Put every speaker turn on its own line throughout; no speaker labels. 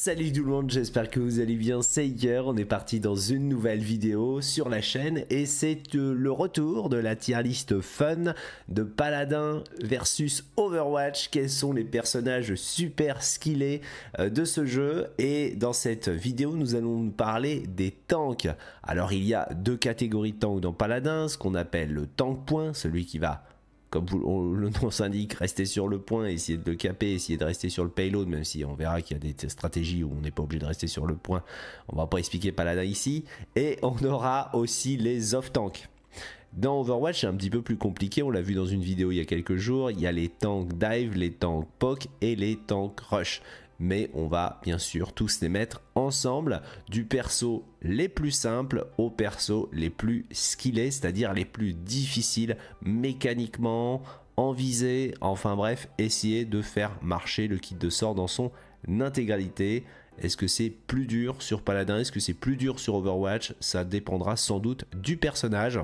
Salut tout le monde, j'espère que vous allez bien, c'est hier, on est parti dans une nouvelle vidéo sur la chaîne et c'est euh, le retour de la tier list fun de Paladin versus Overwatch, quels sont les personnages super skillés euh, de ce jeu et dans cette vidéo nous allons nous parler des tanks. Alors il y a deux catégories de tanks dans Paladin, ce qu'on appelle le tank point, celui qui va comme le nom s'indique, rester sur le point, essayer de le caper, essayer de rester sur le payload, même si on verra qu'il y a des stratégies où on n'est pas obligé de rester sur le point. On va pas expliquer Paladin ici. Et on aura aussi les off-tanks. Dans Overwatch, c'est un petit peu plus compliqué. On l'a vu dans une vidéo il y a quelques jours. Il y a les tanks dive, les tanks poke et les tanks rush mais on va bien sûr tous les mettre ensemble du perso les plus simples au perso les plus skillés, c'est-à-dire les plus difficiles mécaniquement, en visée, enfin bref, essayer de faire marcher le kit de sort dans son intégralité. Est-ce que c'est plus dur sur Paladin Est-ce que c'est plus dur sur Overwatch Ça dépendra sans doute du personnage.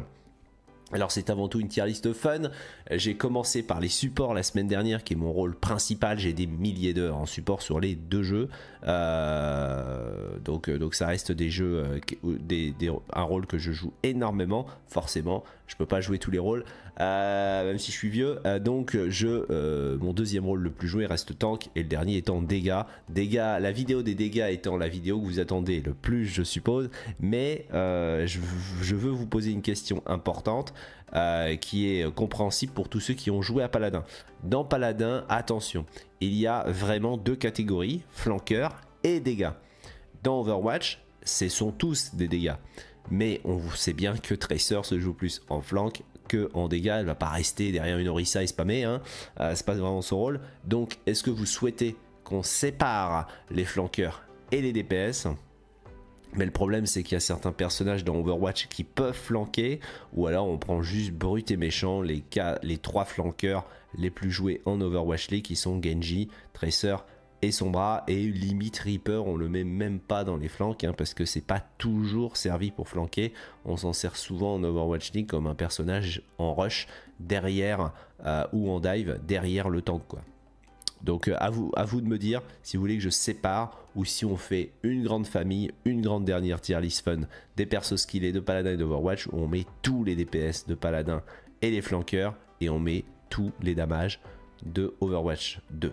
Alors c'est avant tout une tier list fun. J'ai commencé par les supports la semaine dernière, qui est mon rôle principal. J'ai des milliers d'heures en support sur les deux jeux. Euh, donc, euh, donc ça reste des jeux, euh, un rôle que je joue énormément, forcément je peux pas jouer tous les rôles, euh, même si je suis vieux. Euh, donc, je, euh, mon deuxième rôle le plus joué reste tank et le dernier étant dégâts. Dégâts, la vidéo des dégâts étant la vidéo que vous attendez le plus, je suppose. Mais je, veux vous poser une question importante qui est compréhensible pour tous ceux qui ont joué à Paladin. Dans Paladin, attention, il y a vraiment deux catégories flanqueur et dégâts. Dans Overwatch, ce sont tous des dégâts mais on sait bien que Tracer se joue plus en flanc que en dégâts. Elle va pas rester derrière une Orisa et spammer, hein. Euh, pas vraiment son rôle. Donc, est-ce que vous souhaitez qu'on sépare les flanqueurs et les DPS mais le problème, c'est qu'il y a certains personnages dans Overwatch qui peuvent flanquer, ou alors on prend juste brut et méchant les, les trois flanqueurs les plus joués en Overwatch League qui sont Genji, Tracer et son bras et limite Reaper on le met même pas dans les flancs hein, parce que c'est pas toujours servi pour flanquer on s'en sert souvent en Overwatch League comme un personnage en rush derrière euh, ou en dive derrière le tank quoi donc euh, à, vous, à vous de me dire si vous voulez que je sépare ou si on fait une grande famille, une grande dernière tier list fun des persos skillés de Paladin et d'Overwatch où on met tous les DPS de Paladin et les flanqueurs et on met tous les damages de Overwatch 2.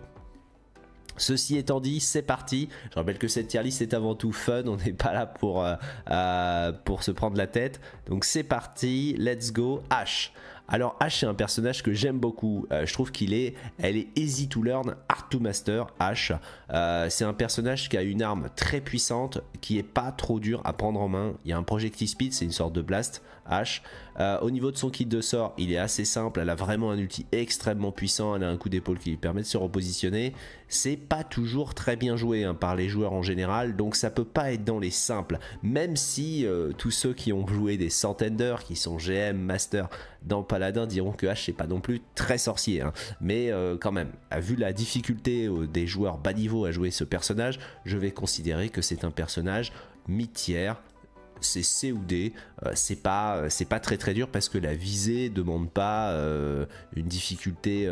Ceci étant dit, c'est parti. Je rappelle que cette tier list est avant tout fun. On n'est pas là pour, euh, euh, pour se prendre la tête. Donc c'est parti. Let's go. H. Alors H est un personnage que j'aime beaucoup. Euh, je trouve qu'il est, elle est easy to learn, hard to master. H, euh, c'est un personnage qui a une arme très puissante, qui est pas trop dure à prendre en main. Il y a un projectile speed, c'est une sorte de blast. H. Euh, au niveau de son kit de sort, il est assez simple. Elle a vraiment un ulti extrêmement puissant. Elle a un coup d'épaule qui lui permet de se repositionner. C'est pas toujours très bien joué hein, par les joueurs en général, donc ça peut pas être dans les simples. Même si tous ceux qui ont joué des centaines d'heures, qui sont GM, master, dans Paladin diront que H c'est pas non plus très sorcier, hein. mais euh, quand même, vu la difficulté euh, des joueurs bas niveau à jouer ce personnage, je vais considérer que c'est un personnage mi c'est C ou D, euh, c'est pas pas très très dur parce que la visée ne demande pas une difficulté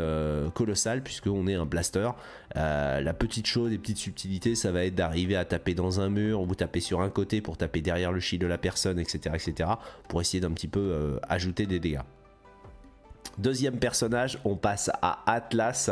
colossale puisqu'on est un blaster. la petite chose, les petites subtilités, ça va être d'arriver à taper dans un mur ou taper sur un côté pour taper derrière le shield de la personne, etc., etc., pour essayer d'un petit peu ajouter des dégâts. Deuxième personnage, on passe à Atlas.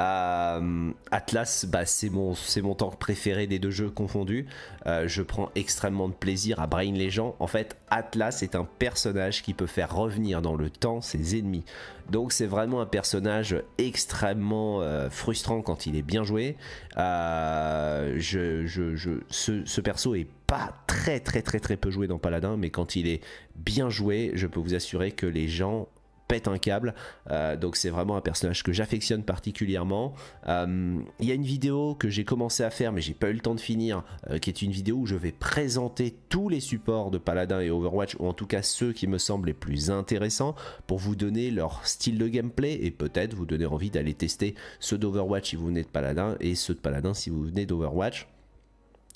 Euh, Atlas, bah, c'est mon, mon tank préféré des deux jeux confondus. Euh, je prends extrêmement de plaisir à brain les gens. En fait, Atlas est un personnage qui peut faire revenir dans le temps ses ennemis. Donc c'est vraiment un personnage extrêmement euh, frustrant quand il est bien joué. Je, ce, perso est pas très très très très peu joué dans Paladin, mais quand il est bien joué, je peux vous assurer que les gens pète un câble. Euh, donc c'est vraiment un personnage que j'affectionne particulièrement. Euh, il y a une vidéo que j'ai commencé à faire mais j'ai pas eu le temps de finir, euh, qui est une vidéo où je vais présenter tous les supports de Paladin et Overwatch, ou en tout cas ceux qui me semblent les plus intéressants, pour vous donner leur style de gameplay et peut-être vous donner envie d'aller tester ceux d'Overwatch si vous venez de Paladin et ceux de Paladin si vous venez d'Overwatch.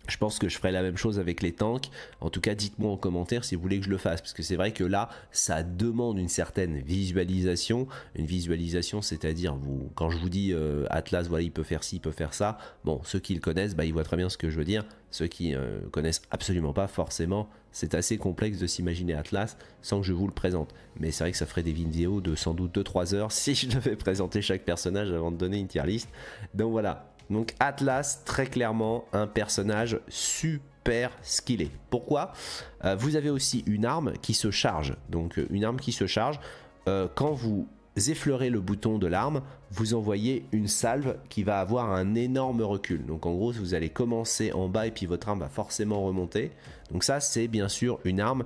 Je pense que je ferai la même chose avec les tanks. En tout cas, dites-moi en commentaire si vous voulez que je le fasse. Parce que c'est vrai que là, ça demande une certaine visualisation. Une visualisation, c'est-à-dire, vous, quand je vous dis euh, Atlas, voilà, il peut faire ci, il peut faire ça. Bon, ceux qui le connaissent, bah, ils voient très bien ce que je veux dire. Ceux qui euh, connaissent absolument pas, forcément, c'est assez complexe de s'imaginer Atlas sans que je vous le présente. Mais c'est vrai que ça ferait des vidéos de sans doute 2-3 heures si je devais présenter chaque personnage avant de donner une tier liste. Donc voilà, donc Atlas, très clairement, un personnage super skillé. Pourquoi euh, Vous avez aussi une arme qui se charge. Donc euh, une arme qui se charge. Euh, quand vous effleurez le bouton de l'arme, vous envoyez une salve qui va avoir un énorme recul. Donc en gros, vous allez commencer en bas et puis votre arme va forcément remonter. Donc ça, c'est bien sûr une arme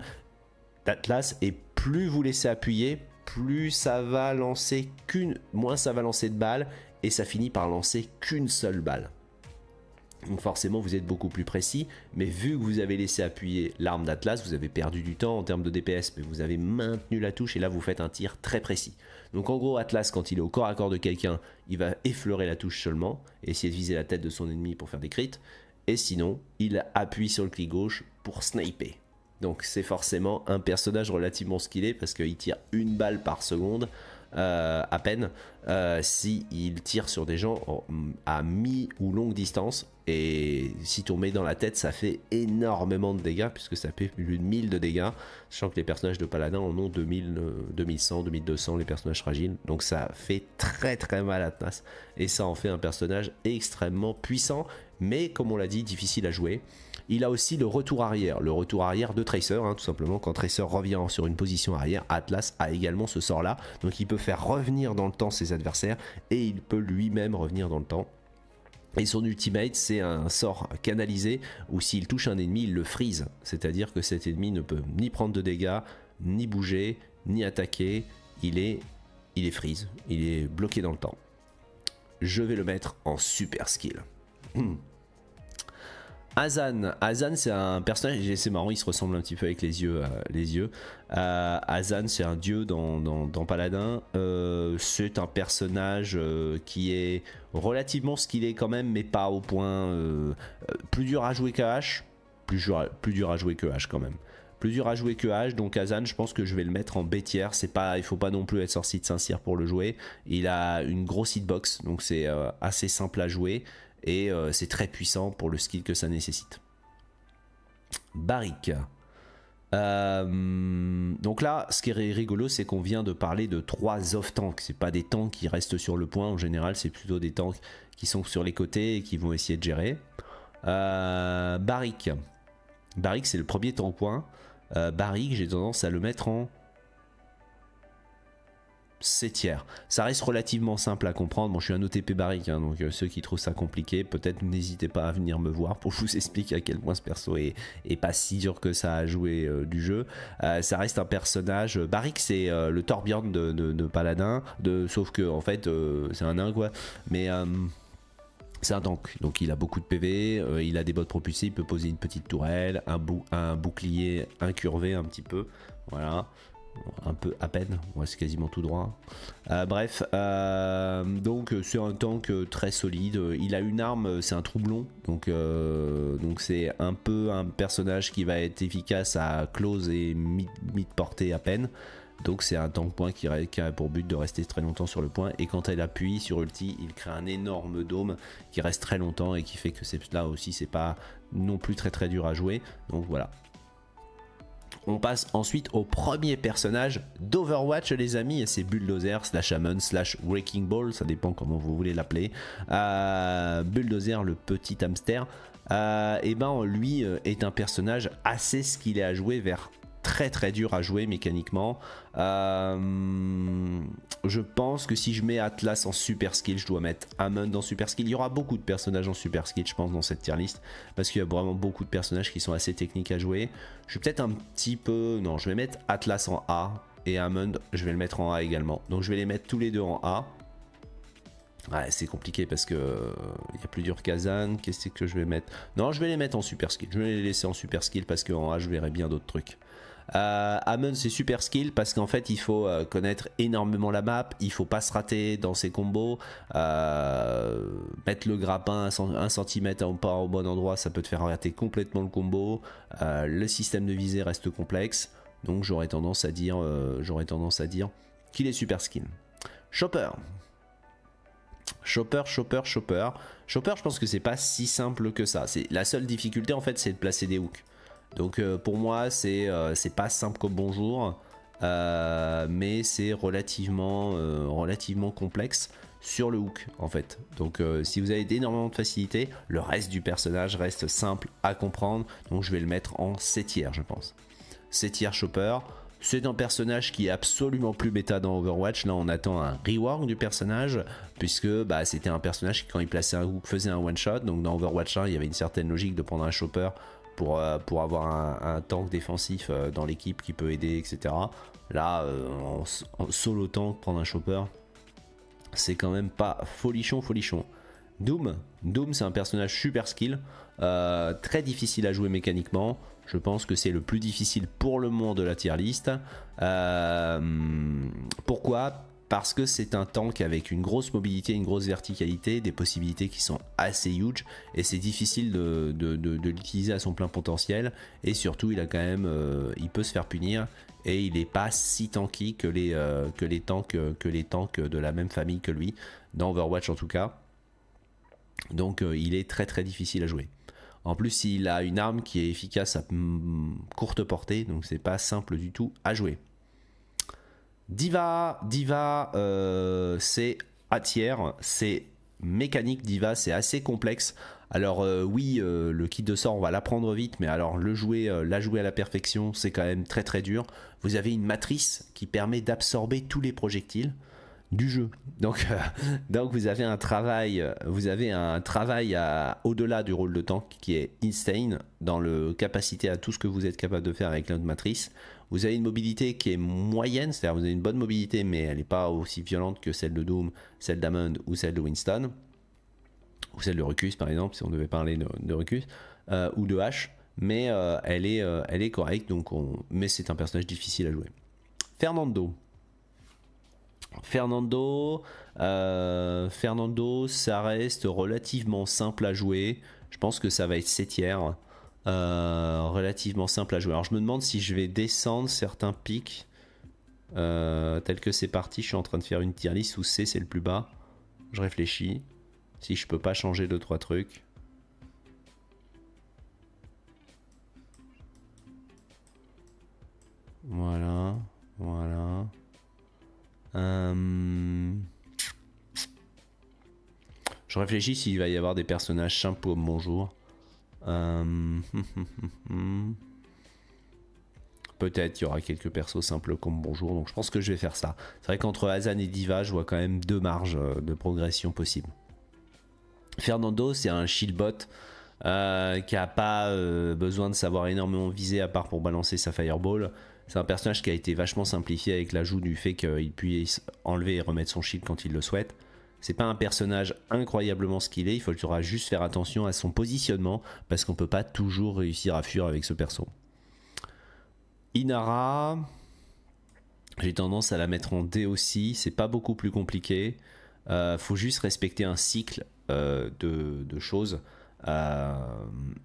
d'Atlas. Et plus vous laissez appuyer, plus ça va lancer qu'une, moins ça va lancer de balles et ça finit par lancer qu'une seule balle. Donc forcément vous êtes beaucoup plus précis, mais vu que vous avez laissé appuyer l'arme d'Atlas, vous avez perdu du temps en termes de DPS, mais vous avez maintenu la touche et là vous faites un tir très précis. Donc en gros Atlas quand il est au corps à corps de quelqu'un, il va effleurer la touche seulement, essayer de viser la tête de son ennemi pour faire des crits, et sinon il appuie sur le clic gauche pour sniper. Donc c'est forcément un personnage relativement skillé parce qu'il tire une balle par seconde, euh, à peine s'il euh, si tire sur des gens à mi ou longue distance et si tu mets dans la tête ça fait énormément de dégâts puisque ça fait plus de 1000 de dégâts sachant que les personnages de paladin en ont 2000, 2100, 2200 les personnages fragiles donc ça fait très très mal à Tnas et ça en fait un personnage extrêmement puissant mais comme on l'a dit, difficile à jouer. Il a aussi le retour arrière, le retour arrière de Tracer, hein, tout simplement. Quand Tracer revient sur une position arrière, Atlas a également ce sort-là. Donc il peut faire revenir dans le temps ses adversaires et il peut lui-même revenir dans le temps. Et son ultimate, c'est un sort canalisé où s'il touche un ennemi, il le freeze. C'est-à-dire que cet ennemi ne peut ni prendre de dégâts, ni bouger, ni attaquer. Il est, il est freeze. Il est bloqué dans le temps. Je vais le mettre en super skill. Azan Azan c'est un personnage, c'est marrant, il se ressemble un petit peu avec les yeux. Euh, les yeux. Euh, c'est un dieu dans, Paladin. Euh, c'est un personnage qui est relativement ce qu'il est quand même, mais pas au point plus dur à jouer que H. Plus, dur à jouer que H quand même. Plus dur à jouer que H, donc Azan je pense que je vais le mettre en bêtière C'est pas, il faut pas non plus être sorti de saint pour le jouer. Il a une grosse hitbox, donc c'est assez simple à jouer et euh, c'est très puissant pour le skill que ça nécessite. Barrique. Euh, donc là, ce qui est rigolo, c'est qu'on vient de parler de trois off tanks. C'est pas des tanks qui restent sur le point. En général, c'est plutôt des tanks qui sont sur les côtés et qui vont essayer de gérer. Euh, Barrique. c'est le premier temps point. Euh, j'ai tendance à le mettre en c'est tiers. Ça reste relativement simple à comprendre. Bon, je suis un OTP Barik hein, donc euh, ceux qui trouvent ça compliqué, peut-être n'hésitez pas à venir me voir pour je vous explique à quel point ce perso est, pas si dur que ça à jouer euh, du jeu. Euh, ça reste un personnage. Barik c'est le Torbjorn de, Paladin, de, sauf que en fait, c'est un nain quoi. Mais. C'est un tank, donc il a beaucoup de PV, il a des bottes propulsées, il peut poser une petite tourelle, un, un bouclier incurvé un petit peu, voilà un peu à peine, on reste quasiment tout droit. Euh, bref, euh, donc euh, c'est un tank très solide. Il a une arme, c'est un troublon, donc donc c'est un peu un personnage qui va être efficace à close et mid, portée à peine. Donc c'est un tank point qui, qui, a pour but de rester très longtemps sur le point et quand elle appuie sur ulti, il crée un énorme dôme qui reste très longtemps et qui fait que là aussi c'est pas non plus très très dur à jouer. Donc voilà, on passe ensuite au premier personnage d'Overwatch, les amis, et c'est Bulldozer, slash Amon, slash Wrecking Ball, ça dépend comment vous voulez l'appeler. Euh, Bulldozer, le petit hamster. Euh, et ben lui euh, est un personnage assez skillé à jouer vers très très dur à jouer mécaniquement. Euh, je pense que si je mets Atlas en super skill, je dois mettre Amund en super skill. Il y aura beaucoup de personnages en super skill, je pense, dans cette tier list. Parce qu'il y a vraiment beaucoup de personnages qui sont assez techniques à jouer. Je vais peut-être un petit peu... Non, je vais mettre Atlas en A. Et Amund, je vais le mettre en A également. Donc je vais les mettre tous les deux en A. Ouais, c'est compliqué parce que euh, il y a plus dur Kazan. Qu'est-ce que je vais mettre Non, je vais les mettre en super skill. Je vais les laisser en super skill parce qu'en A, je verrai bien d'autres trucs. Euh, c'est super skill parce qu'en fait il faut euh, connaître énormément la map, il faut pas se rater dans ses combos, euh, mettre le grappin 1 cm pas au bon endroit ça peut te faire rater complètement le combo, euh, le système de visée reste complexe donc j'aurais tendance à dire j'aurais tendance à dire qu'il est super skill. Chopper Chopper, chopper, chopper. Chopper, je pense que c'est pas si simple que ça. C'est la seule difficulté en fait, c'est de placer des hooks. Donc euh, pour moi, euh, c'est pas simple comme bonjour, euh, mais c'est relativement, complexe sur le hook en fait. Donc si vous avez énormément de facilité, le reste du personnage reste simple à comprendre. Donc je vais le mettre en 7 tiers je pense. 7 tiers Chopper. C'est un personnage qui est absolument plus méta dans Overwatch. Là, on attend un rework du personnage, puisque bah, c'était un personnage qui, quand il plaçait un hook, faisait un one-shot. Donc, dans Overwatch 1, il y avait une certaine logique de prendre un chopper euh, pour, avoir un, tank défensif euh, dans l'équipe qui peut aider, etc. Là, euh, en, solo tank, prendre un chopper, c'est quand même pas folichon, folichon. Doom, Doom c'est un personnage super skill, très difficile à jouer mécaniquement. Je pense que c'est le plus difficile pour le monde de la tier list. pourquoi parce que c'est un tank avec une grosse mobilité, une grosse verticalité, des possibilités qui sont assez huge et c'est difficile de, l'utiliser à son plein potentiel et surtout il a quand même euh, il peut se faire punir et il n'est pas si tanky euh, euh, que les, tanks de la même famille que lui dans Overwatch en tout cas. Donc il est très très difficile à jouer. En plus, il a une arme qui est efficace à courte portée, donc c'est pas simple du tout à jouer. Diva, Diva, euh, c'est à tiers, c'est mécanique Diva, c'est assez complexe. Alors euh, oui, euh, le kit de sort, on va l'apprendre vite, mais alors le jouer, la jouer à la perfection, c'est quand même très très dur. Vous avez une matrice qui permet d'absorber tous les projectiles du jeu. Donc, euh, donc vous avez un travail, euh, vous avez un travail au-delà du rôle de tank qui est insane dans le capacité à tout ce que vous êtes capable de faire avec l'autre matrice. Vous avez une mobilité qui est moyenne, c'est-à-dire vous avez une bonne mobilité, mais elle n'est pas aussi violente que celle de Doom, celle d'Amond ou celle de Winston, ou celle de Recus par exemple, si on devait parler de, de Recus, euh, ou de H, mais elle est, elle est correcte, donc on... mais c'est un personnage difficile à jouer. Fernando, Fernando, euh, Fernando, ça reste relativement simple à jouer. Je pense que ça va être 7 tiers. Euh, relativement simple à jouer. Alors je me demande si je vais descendre certains pics. Tels euh, tel que c'est parti, je suis en train de faire une tier list où C c'est le plus bas. Je réfléchis. Si je peux pas changer 2 trois trucs. Voilà, voilà. Euh, je réfléchis s'il va y avoir des personnages comme bonjour. Euh, peut-être il y aura quelques persos simples comme bonjour, donc je pense que je vais faire ça. C'est vrai qu'entre Hazan et Diva, je vois quand même deux marges euh, de progression possibles. Fernando, c'est un shieldbot euh, qui a pas euh, besoin de savoir énormément viser à part pour balancer sa fireball. C'est un personnage qui a été vachement simplifié avec l'ajout du fait qu'il puisse enlever et remettre son shield quand il le souhaite. C'est pas un personnage incroyablement skillé, il faudra juste faire attention à son positionnement parce qu'on peut pas toujours réussir à fuir avec ce perso. Inara, j'ai tendance à la mettre en D aussi, c'est pas beaucoup plus compliqué. Euh, faut juste respecter un cycle de, choses. Euh,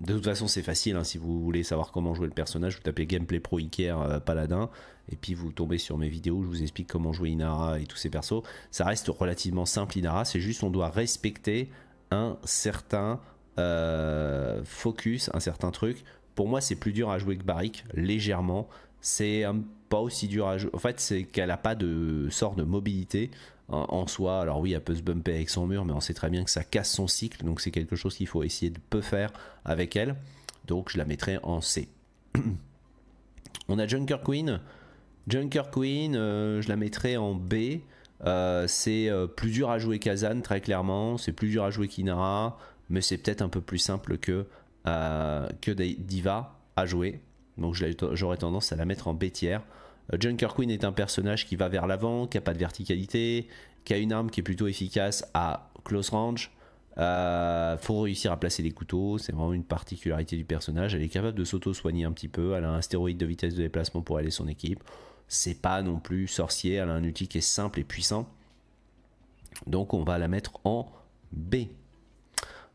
de toute façon, c'est facile. Hein. si vous voulez savoir comment jouer le personnage, vous tapez gameplay pro Iker euh, Paladin et puis vous tombez sur mes vidéos je vous explique comment jouer Inara et tous ses persos. Ça reste relativement simple Inara, c'est juste on doit respecter un certain euh, focus, un certain truc. Pour moi, c'est plus dur à jouer que Barik légèrement. C'est pas aussi dur à jouer. En fait, c'est qu'elle a pas de sort de mobilité en soi. Alors oui, elle peut se bumper avec son mur, mais on sait très bien que ça casse son cycle, donc c'est quelque chose qu'il faut essayer de peu faire avec elle. Donc je la mettrai en C. on a Junker Queen. Junker Queen, euh, je la mettrai en B. Euh, c'est euh, plus dur à jouer Kazan, très clairement. C'est plus dur à jouer Kinara, mais c'est peut-être un peu plus simple que, que Diva à jouer. Donc j'aurais tendance à la mettre en B tiers. Junker Queen est un personnage qui va vers l'avant, qui n'a pas de verticalité, qui a une arme qui est plutôt efficace à close range. Euh, faut réussir à placer les couteaux, c'est vraiment une particularité du personnage. Elle est capable de s'auto-soigner un petit peu. Elle a un stéroïde de vitesse de déplacement pour aller son équipe. C'est pas non plus sorcier. Elle a un outil qui est simple et puissant. Donc on va la mettre en B.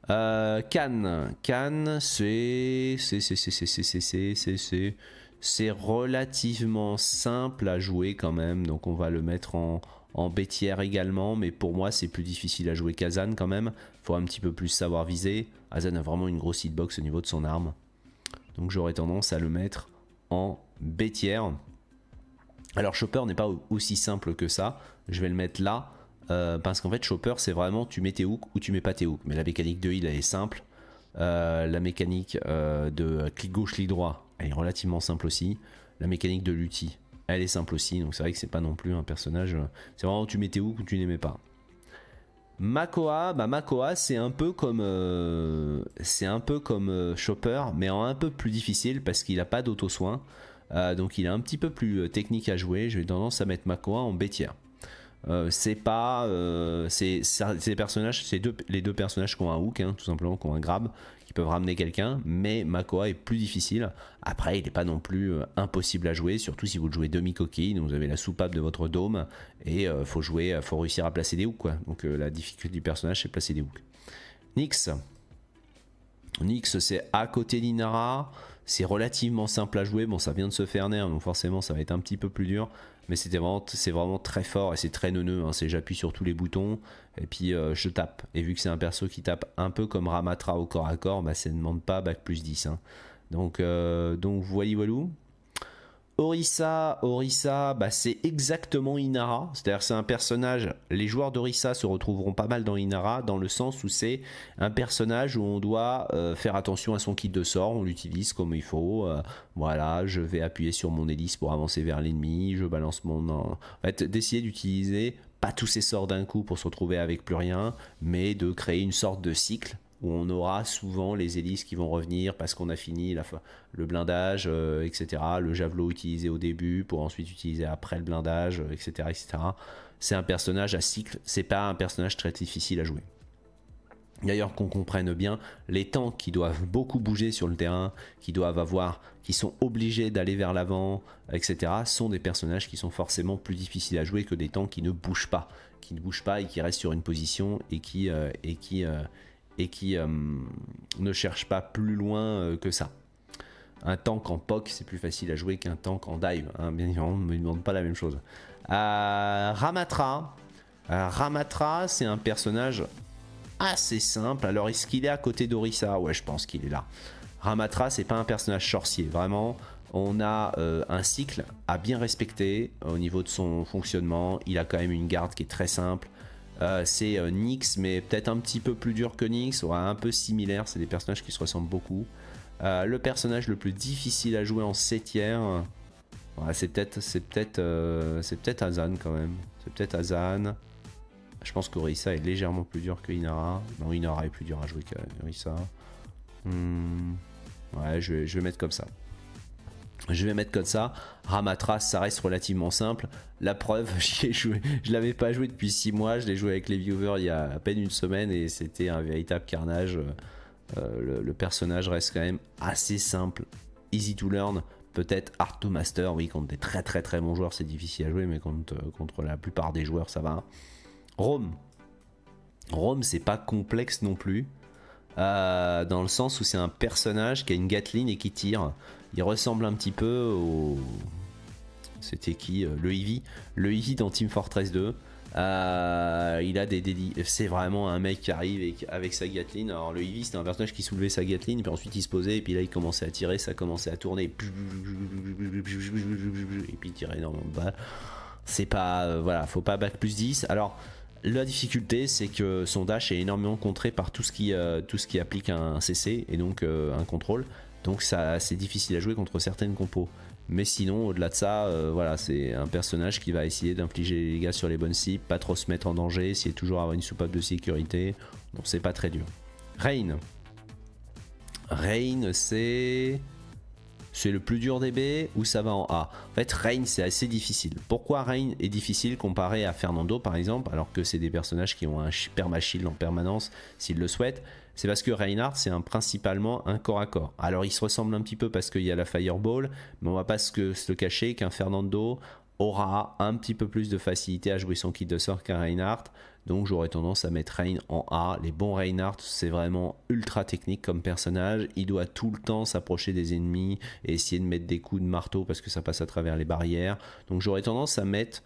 Euh, Cannes, c'est c'est c'est c'est c'est c'est c'est c'est relativement simple à jouer quand même, donc on va le mettre en, bêtière également, mais pour moi c'est plus difficile à jouer qu'Azan quand même. Faut un petit peu plus savoir viser. Azan a vraiment une grosse hitbox au niveau de son arme. Donc j'aurais tendance à le mettre en bêtière. Alors Chopper n'est pas aussi simple que ça. Je vais le mettre là. Euh, parce qu'en fait Chopper c'est vraiment tu mets tes hooks ou tu mets pas tes hooks. Mais la mécanique de heal est simple. Euh, la mécanique euh, de clic gauche, clic droit, elle est relativement simple aussi. La mécanique de l'outil, elle est simple aussi. Donc c'est vrai que c'est pas non plus un personnage. Euh, c'est vraiment tu mettais où que tu n'aimais pas. Makoa, bah Makoa c'est un peu comme euh, c'est un peu comme euh, Chopper, mais en un peu plus difficile parce qu'il n'a pas d'auto soin, donc il a un petit peu plus technique à jouer. J'ai tendance à mettre Makoa en bêtière. Euh, c'est pas euh, ces personnages deux les deux personnages qui ont un hook hein, tout simplement qui ont un grab qui peuvent ramener quelqu'un mais Makoa est plus difficile après il n'est pas non plus euh, impossible à jouer surtout si vous le jouez demi coquille vous avez la soupape de votre dôme et faut jouer faut réussir à placer des hooks donc la difficulté du personnage c'est placer des hooks Nyx Nyx c'est à côté d'Inara c'est relativement simple à jouer bon ça vient de se faire nerf donc forcément ça va être un petit peu plus dur mais c'était vraiment c'est vraiment très fort et c'est très neuneux hein. j'appuie sur tous les boutons et puis euh, je tape et vu que c'est un perso qui tape un peu comme Ramatra au corps à corps bah, ça ne demande pas bac plus 10 hein. donc euh, donc voyez Walou Orissa, Orissa, bah c'est exactement Inara, c'est-à-dire c'est un personnage, les joueurs d'Orisa se retrouveront pas mal dans Inara, dans le sens où c'est un personnage où on doit euh, faire attention à son kit de sort, on l'utilise comme il faut, euh, voilà, je vais appuyer sur mon hélice pour avancer vers l'ennemi, je balance mon... En fait, d'essayer d'utiliser pas tous ses sorts d'un coup pour se retrouver avec plus rien, mais de créer une sorte de cycle où on aura souvent les hélices qui vont revenir parce qu'on a fini la, le blindage, euh, etc. Le javelot utilisé au début pour ensuite utiliser après le blindage, etc. Euh, etc. C'est un personnage à cycle, c'est pas un personnage très difficile à jouer. D'ailleurs, qu'on comprenne bien, les tanks qui doivent beaucoup bouger sur le terrain, qui doivent avoir, qui sont obligés d'aller vers l'avant, etc., sont des personnages qui sont forcément plus difficiles à jouer que des tanks qui ne bougent pas, qui ne bougent pas et qui restent sur une position et qui, euh, et qui, et qui euh, ne cherche pas plus loin euh, que ça. Un tank en POC, c'est plus facile à jouer qu'un tank en dive. Hein. Bien évidemment, on ne me demande pas la même chose. Euh, Ramatra. Ramatra, c'est un personnage assez simple. Alors, est-ce qu'il est à côté d'Orissa Ouais, je pense qu'il est là. Ramatra, c'est pas un personnage sorcier. Vraiment, on a un cycle à bien respecter au niveau de son fonctionnement. Il a quand même une garde qui est très simple. Euh, c'est euh, Nyx, mais peut-être un petit peu plus dur que Nyx, ou un peu similaire, c'est des personnages qui se ressemblent beaucoup. Euh, le personnage le plus difficile à jouer en 7 tiers, c'est peut-être c'est peut-être peut Azan quand même. C'est peut-être Azan. Je pense qu'Orisa est légèrement plus dur que Inara. Non, Inara est plus dur à jouer qu'Orisa. Hmm. Ouais, je vais mettre comme ça. Je vais mettre comme ça. Ramatras, ça reste relativement simple. La preuve, j'y ai joué. Je l'avais pas joué depuis 6 mois. Je l'ai joué avec les viewers il y a à peine une semaine et c'était un véritable carnage. Euh, le, personnage reste quand même assez simple. Easy to learn. Peut-être hard to master. Oui, contre des très très très bons joueurs, c'est difficile à jouer, mais contre, euh, contre la plupart des joueurs, ça va. Rome. Rome, c'est pas complexe non plus. Euh, dans le sens où c'est un personnage qui a une Gatling et qui tire il ressemble un petit peu au. C'était qui euh, Le Eevee. Le Eevee dans Team Fortress 2. Euh, il a des dédits. C'est vraiment un mec qui arrive avec sa Gatling. Alors, le Eevee, c'était un personnage qui soulevait sa Gatling, puis ensuite il se posait, et puis là il commençait à tirer, ça commençait à tourner. Et puis il tirait énormément de balles. C'est pas. Euh, voilà, faut pas battre plus 10. Alors. La difficulté, c'est que son dash est énormément contré par tout ce qui, tout ce qui applique un CC et donc un contrôle. Donc ça, c'est difficile à jouer contre certaines compos. Mais sinon, au-delà de ça, euh, voilà, c'est un personnage qui va essayer d'infliger les dégâts sur les bonnes cibles, pas trop se mettre en danger, essayer toujours avoir une soupape de sécurité. Donc c'est pas très dur. Rain. Rain, c'est c'est le plus dur des B ou ça va en A En fait, Reign, c'est assez difficile. Pourquoi Reign est difficile comparé à Fernando, par exemple, alors que c'est des personnages qui ont un super en permanence s'ils le souhaitent c'est parce que Reinhardt, c'est un, principalement un corps à corps. Alors, il se ressemble un petit peu parce qu'il y a la Fireball, mais on va pas se le cacher qu'un Fernando aura un petit peu plus de facilité à jouer son kit de sort qu'un Reinhardt. Donc j'aurais tendance à mettre Rein en A. Les bons Reinhardt, c'est vraiment ultra technique comme personnage. Il doit tout le temps s'approcher des ennemis et essayer de mettre des coups de marteau parce que ça passe à travers les barrières. Donc j'aurais tendance à mettre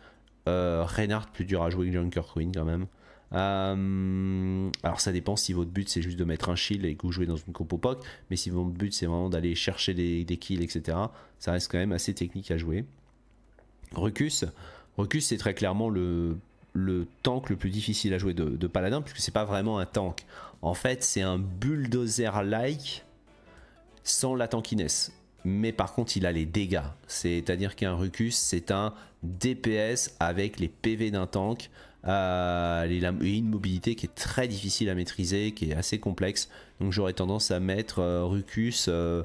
euh, Reinhardt plus dur à jouer que Junker Queen quand même. Euh, alors ça dépend si votre but c'est juste de mettre un shield et que vous jouez dans une compo POC, mais si votre but c'est vraiment d'aller chercher des, kills, etc., ça reste quand même assez technique à jouer. Rucus, Rucus c'est très clairement le le tank le plus difficile à jouer de, Paladin, puisque c'est pas vraiment un tank. En fait, c'est un bulldozer-like sans la tankiness. Mais par contre, il a les dégâts. C'est-à-dire qu'un Rucus, c'est un DPS avec les PV d'un tank euh, et une mobilité qui est très difficile à maîtriser, qui est assez complexe. Donc j'aurais tendance à mettre euh, Rucus euh,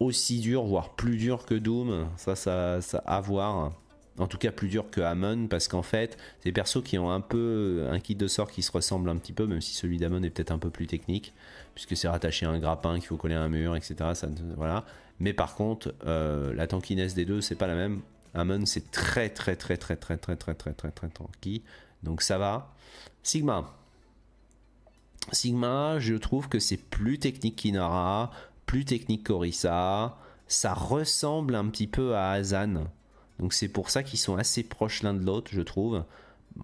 aussi dur, voire plus dur que Doom. Ça, ça, ça à voir. En tout cas, plus dur que Amon, parce qu'en fait, c'est des persos qui ont un peu un kit de sort qui se ressemble un petit peu, même si celui d'Amon est peut-être un peu plus technique, puisque c'est rattaché à un grappin qu'il faut coller à un mur, etc. Ça, voilà. Mais par contre, euh, la tankiness des deux, c'est pas la même. Amon, c'est très, très, très, très, très, très, très, très, très, très tanky. Donc ça va. Sigma. Sigma, je trouve que c'est plus technique qu'Inara, plus technique qu'Orissa. Ça ressemble un petit peu à Azan, donc c'est pour ça qu'ils sont assez proches l'un de l'autre, je trouve.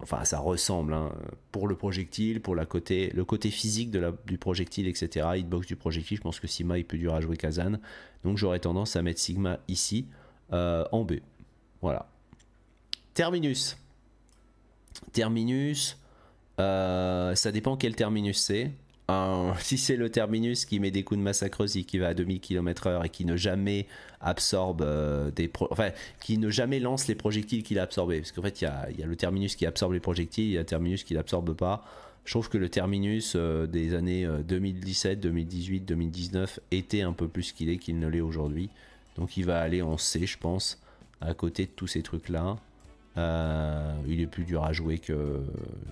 Enfin, ça ressemble hein. pour le projectile, pour la côté, le côté physique du projectile, etc. Hitbox du projectile, je pense que Sigma il peut durer à jouer Kazan. Donc j'aurais tendance à mettre Sigma ici, euh, en B. Voilà. Terminus. Terminus, euh, ça dépend quel terminus c'est. si c'est le terminus qui met des coups de massacre, et qui va à 2000 km/h et qui ne jamais absorbe euh, des enfin qui ne jamais lance les projectiles qu'il a absorbés parce qu'en fait il y, a, le terminus qui absorbe les projectiles, il y a le terminus qui l'absorbe pas. Je trouve que le terminus euh, des années 2017, 2018, 2019 était un peu plus qu'il est qu'il ne l'est aujourd'hui. Donc il va aller en C je pense à côté de tous ces trucs là. Euh, il est plus dur à jouer que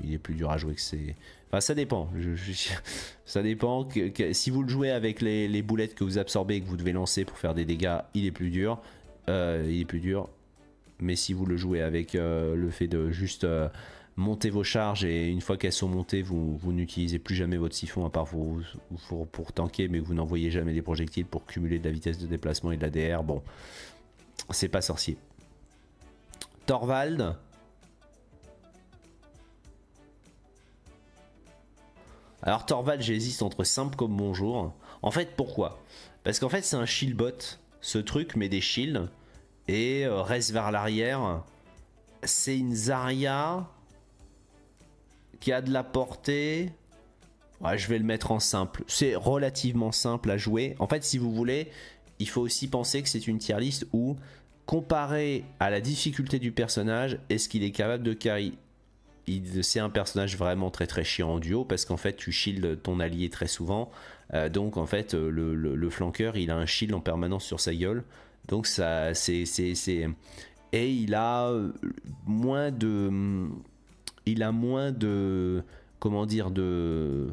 il est plus dur à jouer que c'est enfin ça dépend ça dépend si vous le jouez avec les, boulettes que vous absorbez et que vous devez lancer pour faire des dégâts il est plus dur euh, il est plus dur mais si vous le jouez avec euh, le fait de juste monter vos charges et une fois qu'elles sont montées vous, n'utilisez plus jamais votre siphon à part pour, pour tanker mais vous n'envoyez jamais des projectiles pour cumuler de la vitesse de déplacement et de l'ADR bon c'est pas sorcier Thorvald. Alors Torvald, j'hésite entre simple comme bonjour. En fait, pourquoi Parce qu'en fait, c'est un shield bot. Ce truc met des shields et euh, reste vers l'arrière. C'est une Zarya qui a de la portée. je vais le mettre en simple. C'est relativement simple à jouer. En fait, si vous voulez, il faut aussi penser que c'est une tier list où comparé à la difficulté du personnage, est-ce qu'il est capable de carry c'est un personnage vraiment très très chiant en duo parce qu'en fait tu shield ton allié très souvent euh, donc en fait euh, le, flanqueur il a un shield en permanence sur sa gueule donc ça c'est et il a euh, moins de hum, il a moins de comment dire de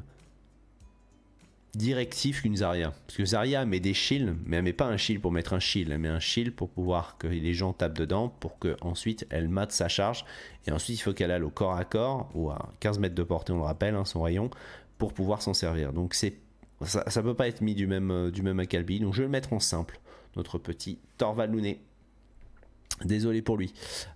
directif qu'une Zarya. Parce que Zarya met des shields, mais elle met pas un shield pour mettre un shield, elle met un shield pour pouvoir que les gens tapent dedans, pour que ensuite elle mate sa charge. Et ensuite il faut qu'elle aille au corps à corps, ou à 15 mètres de portée on le rappelle, hein, son rayon, pour pouvoir s'en servir. Donc c'est ça, ne peut pas être mis du même, euh, du même acalbi, donc je vais le mettre en simple, notre petit Torvaluné. Désolé pour lui.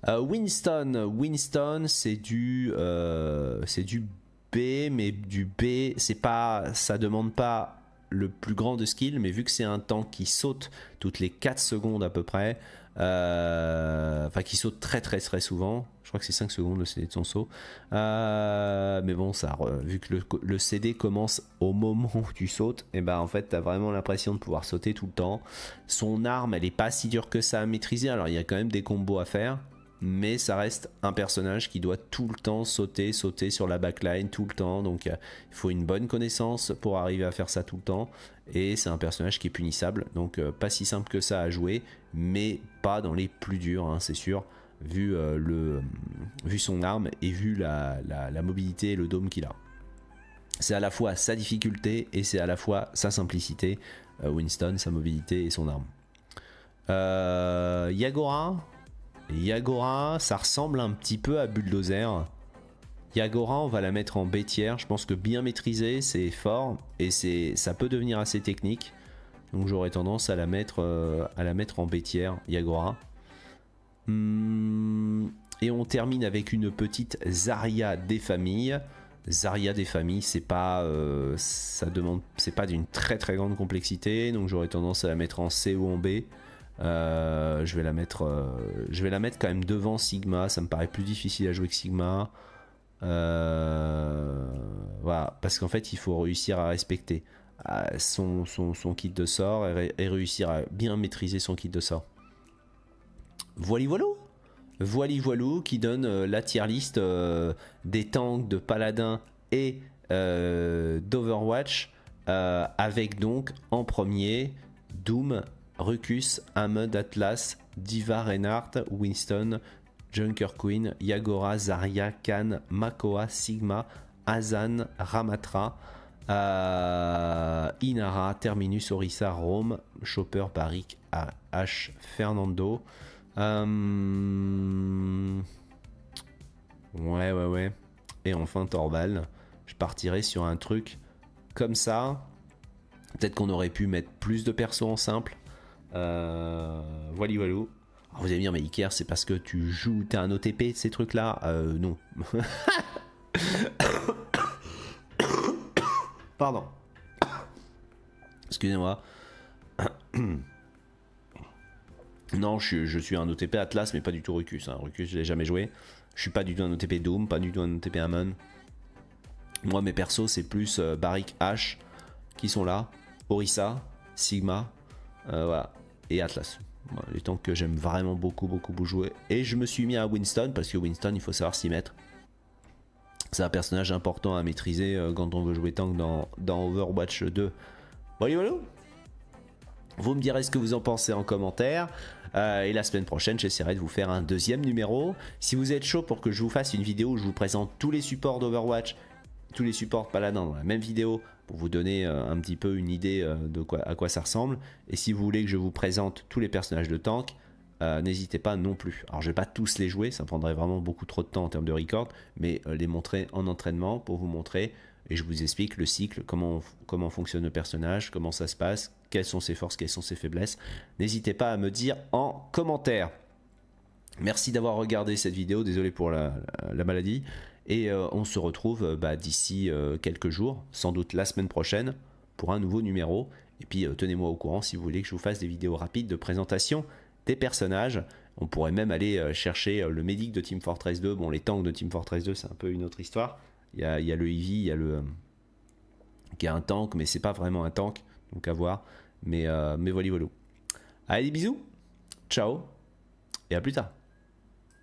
Euh, Winston, Winston, c'est du, euh, c'est du B, mais du B, c'est pas, ça demande pas le plus grand de skill, mais vu que c'est un tank qui saute toutes les 4 secondes à peu près, euh, enfin qui saute très très très souvent, je crois que c'est 5 secondes le cd de son saut, euh, mais bon, ça, vu que le, CD commence au moment où tu sautes, et eh ben en fait tu as vraiment l'impression de pouvoir sauter tout le temps. Son arme, elle est pas si dure que ça à maîtriser, alors il y a quand même des combos à faire mais ça reste un personnage qui doit tout le temps sauter, sauter sur la backline, tout le temps. Donc euh, il faut une bonne connaissance pour arriver à faire ça tout le temps. Et c'est un personnage qui est punissable, donc euh, pas si simple que ça à jouer, mais pas dans les plus durs, hein, c'est sûr, vu, euh, le, vu son arme et vu la, mobilité et le dôme qu'il a. C'est à la fois sa difficulté et c'est à la fois sa simplicité, Winston, sa mobilité et son arme. Yagora, Yagora, ça ressemble un petit peu à Bulldozer. Yagora, on va la mettre en bêtière. Je pense que bien maîtriser, c'est fort et c'est, ça peut devenir assez technique. Donc j'aurais tendance à la mettre, euh, à la mettre en bétière, Yagora. Hmm, et on termine avec une petite Zaria des familles. Zaria des familles, c'est pas, euh, ça demande, c'est pas d'une très très grande complexité. Donc j'aurais tendance à la mettre en C ou en B. Euh, je vais la mettre, euh, je vais la mettre quand même devant Sigma. Ça me paraît plus difficile à jouer que Sigma. Euh, voilà, parce qu'en fait, il faut réussir à respecter son, son, kit de sort et, réussir à bien maîtriser son kit de sort. Voili voilou Voili voilou qui donne la tier list des tanks de Paladin et d'Overwatch avec donc en premier Doom Rucus, Ahmed Atlas, Diva Reinhardt, Winston, Junker Queen, Yagora, Zarya, Khan, Makoa, Sigma, Azan, Ramatra, euh, Inara, Terminus, Orissa, Rome, Chopper, Barik, H, Fernando. Euh, ouais, ouais, ouais. Et enfin Torval. Je partirai sur un truc comme ça. Peut-être qu'on aurait pu mettre plus de persos en simple. Euh, voilà, voilà. Ah, vous allez me dire, mais Iker, c'est parce que tu joues, t'es un OTP, ces trucs-là euh, Non. Pardon. Excusez-moi. non, je, suis un OTP Atlas, mais pas du tout Rucus. Hein. Rucus, je l'ai jamais joué. Je suis pas du tout un OTP Doom, pas du tout un OTP Amon. Moi, mes persos, c'est plus euh, Barik, H qui sont là, Orissa Sigma, euh, voilà. Et Atlas. du les que j'aime vraiment beaucoup, beaucoup, beaucoup jouer. Et je me suis mis à Winston, parce que Winston, il faut savoir s'y mettre. C'est un personnage important à maîtriser euh, quand on veut jouer tank dans, dans Overwatch 2. voilà. Vous me direz ce que vous en pensez en commentaire. Euh, et la semaine prochaine, j'essaierai de vous faire un deuxième numéro. Si vous êtes chaud pour que je vous fasse une vidéo où je vous présente tous les supports d'Overwatch, tous les supports pas paladins dans la même vidéo, pour vous donner euh, un petit peu une idée euh, de quoi, à quoi ça ressemble. Et si vous voulez que je vous présente tous les personnages de tank, euh, n'hésitez pas non plus. Alors je vais pas tous les jouer, ça prendrait vraiment beaucoup trop de temps en termes de record, mais les montrer en entraînement pour vous montrer et je vous explique le cycle, comment, comment fonctionne le personnage, comment ça se passe, quelles sont ses forces, quelles sont ses faiblesses. N'hésitez pas à me dire en commentaire. Merci d'avoir regardé cette vidéo, désolé pour la maladie, et euh, on se retrouve euh, bah, d'ici euh, quelques jours, sans doute la semaine prochaine, pour un nouveau numéro. Et puis tenez-moi au courant si vous voulez que je vous fasse des vidéos rapides de présentation des personnages. On pourrait même aller chercher le médic de Team Fortress 2. Bon, les tanks de Team Fortress 2, c'est un peu une autre histoire. Il y a, le Eevee, il y a le. qui est un tank, mais c'est pas vraiment un tank. Donc à voir. Mais, mais voilà, voilà. Allez, bisous. Ciao. Et à plus tard.